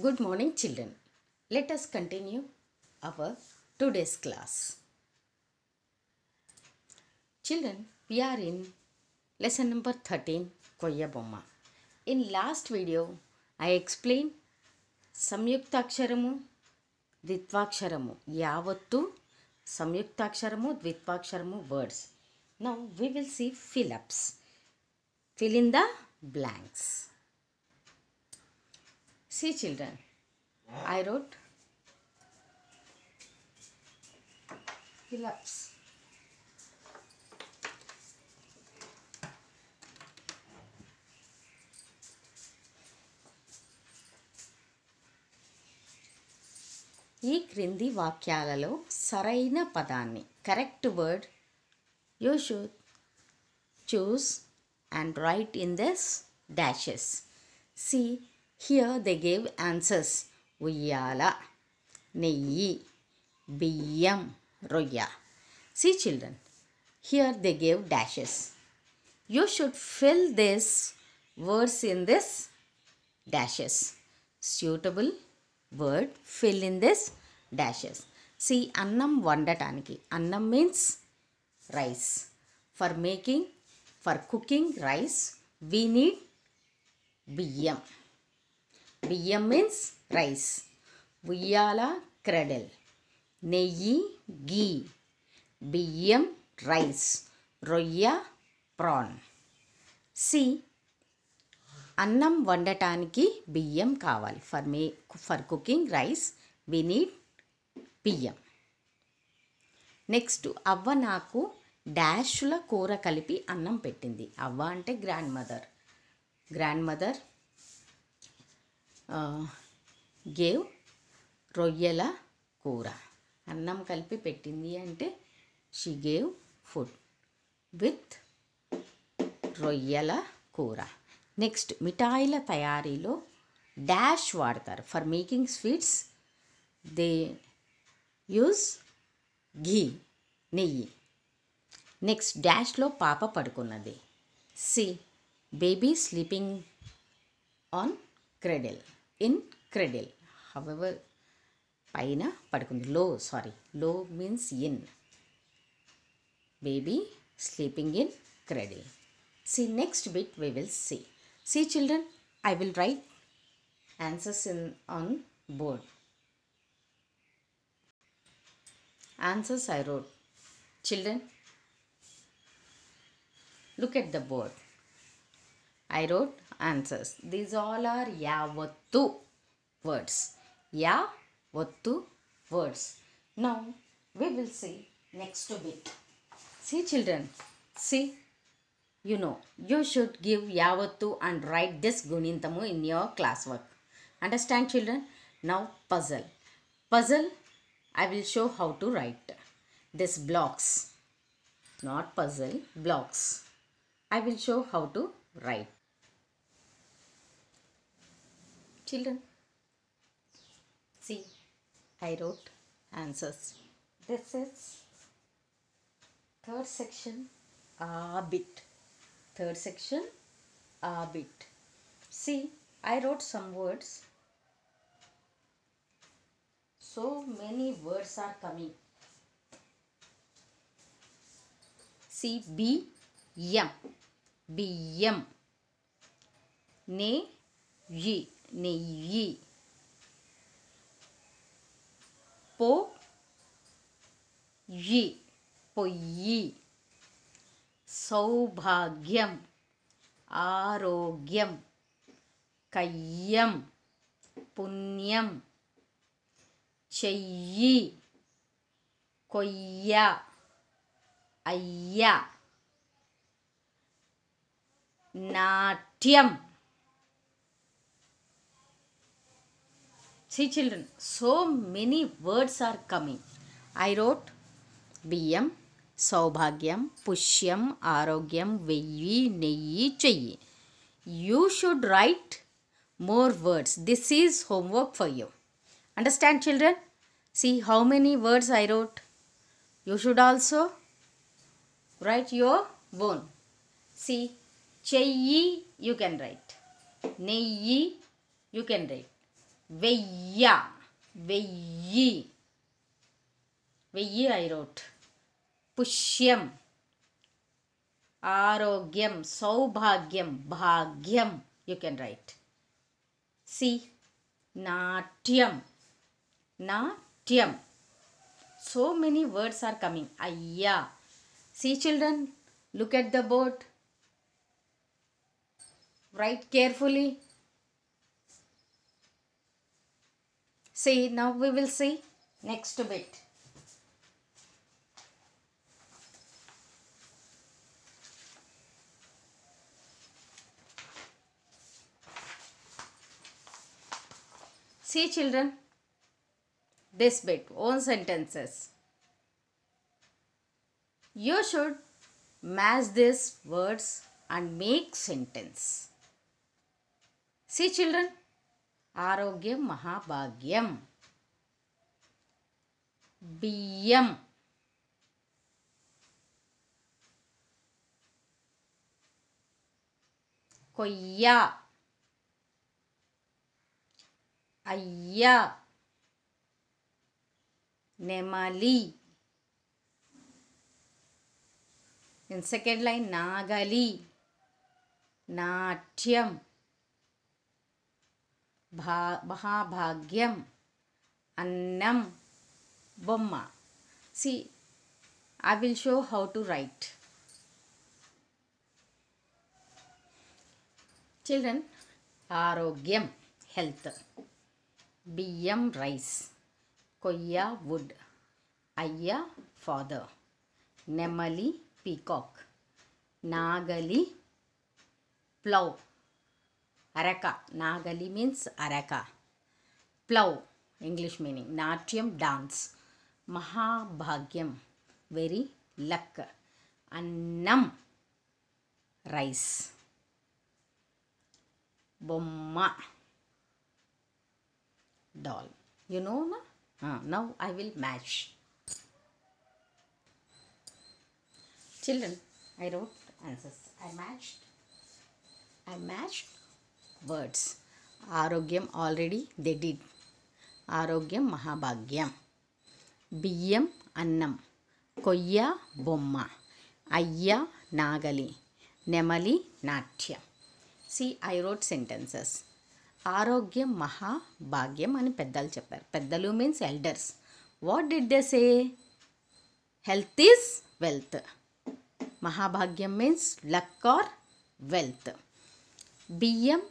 Good morning, children. Let us continue our today's class. Children, we are in lesson number 13, Koya In last video, I explained Samyuktaksharamu, Dvitvaksharamu, Yavattu, Samyuktaksharamu, Dvitvaksharamu words. Now, we will see fill-ups. Fill in the blanks. See children, I wrote he loves. ఈ క్రింది వాక్యాలలో సరైన పదాన్ని correct word you should choose and write in this dashes see Here they gave answers. Uyala, Neyi, Biyam, Roya. See children, here they gave dashes. You should fill this words in this dashes. Suitable word fill in this dashes. See annam vandataniki. Annam means rice. For making, for cooking rice, we need biyam. బియ్యం means rice ఉయ్యాల cradle నెయ్యి గీ బియ్యం rice రొయ్య PRAN C అన్నం వండటానికి బియ్యం కావాలి for may for cooking rice we need బియ్యం నెక్స్ట్ అవ్వ నాకు డాష్ల కూర కలిపి అన్నం పెట్టింది అవ్వ అంటే grandmother grandmother gave రొయ్యల కూర అన్నం కలిపి పెట్టింది అంటే షీ గేవ్ ఫుడ్ విత్ రొయ్యల కూర నెక్స్ట్ మిఠాయిల తయారీలో డాష్ వాడతారు for making sweets they use ghee నెయ్యి నెక్స్ట్ డాష్లో పాప పడుకున్నది see baby sleeping on cradle incredible. However, పైన పడుకుంది లో సారీ లో means in baby sleeping in cradle see next bit we will see see children I will write answers in on board answers I wrote children look at the board I wrote answers. These all are yavattu words. Yavattu words. Now, we will see next bit. See children, see, you know, you should give yavattu and write this gunintamu in your classwork. Understand children? Now, puzzle. Puzzle, I will show how to write. This blocks, not puzzle, blocks. I will show how to write. Children, see, I wrote answers. This is third section, A bit. Third section, A bit. See, I wrote some words. So many words are coming. See, B, M. B, M. Ne, Ye. నెయ్యి పొ ఇ పొయ్యి సౌభాగ్యం ఆరోగ్యం కయ్యం పుణ్యం చెయ్యి కొయ్య అయ్య నాట్యం See children, so many words are coming. I wrote బియ్యం సౌభాగ్యం పుష్యం ఆరోగ్యం వెయ్యి నెయ్యి చెయ్యి you should write more words this is homework for you understand children see how many words I wrote you should also write your own see చెయ్యి you can write నెయ్యి you can write veya Vee, veyi i wrote pushyam arogyam saubhagyam bhagyam you can write see natyam natyam so many words are coming Aya. see children look at the board write carefully See, now we will see next bit. See children, this bit, own sentences. You should match these words and make sentence. See children, आरोग्य महाभाग्यम बिह्य कोय्या in second line नागली नाट्यम महाभाग्यम अन्नम బొమ్మ see I will show how to write children ఆరోగ్యం health బియం rice కొయ్య wood అయ్య father నెమలి పీకాక్ నాగలి plough Araka. Nagali means Araka. Plow, English meaning Natyam dance. Mahabhagyam, very luck. Annam, rice. Bomma, doll. You know, na? Uh, now I will match. Children, I wrote answers. I matched. I matched words ఆరోగ్యం already they did ఆరోగ్యం మహాభాగ్యం బియ్యం అన్నం కొయ్య బొమ్మ అయ్య నాగలి నెమలి నాట్యం సి ఐ రోడ్ సెంటెన్సెస్ ఆరోగ్యం మహాభాగ్యం అని పెద్దలు చెప్పారు పెద్దలు means elders what did the say health is wealth మహాభాగ్యం మీన్స్ లక్ ఆర్ వెల్త్ బియ్యం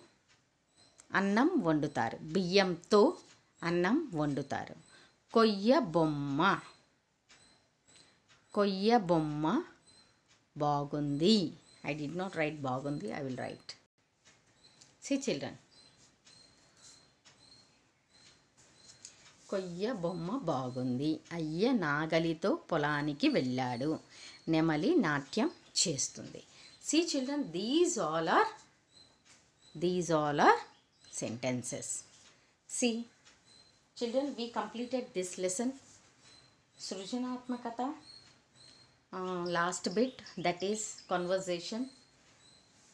అన్నం వండుతారు బియ్యంతో అన్నం వండుతారు కొయ్య బొమ్మ కొయ్య బొమ్మ బాగుంది ఐ డి నాట్ రైట్ బాగుంది I will write see children కొయ్య బొమ్మ బాగుంది అయ్య నాగలితో పొలానికి వెళ్ళాడు నెమలి నాట్యం చేస్తుంది see children these all are these all are sentences. See, children, we completed this lesson. Srujanatmakata, uh, last bit, that is conversation.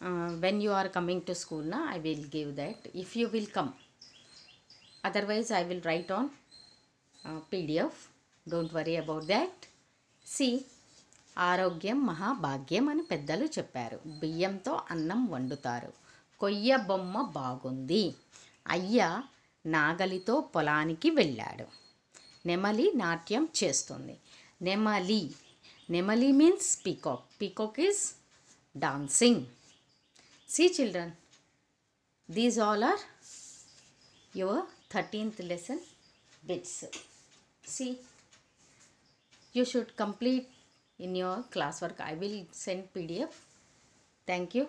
Uh, when you are coming to school, na, I will give that. If you will come, otherwise I will write on uh, PDF. Don't worry about that. See, ఆరోగ్యం మహాభాగ్యం అని పెద్దలు చెప్పారు బియ్యంతో అన్నం వండుతారు కొయ్య బొమ్మ బాగుంది అయ్య నాగలితో పొలానికి వెళ్ళాడు నెమలి నాట్యం చేస్తుంది నెమలి నెమలి means peacock peacock is dancing see children these all are your thirteenth lesson bits see you should complete in your class work I will send PDF thank you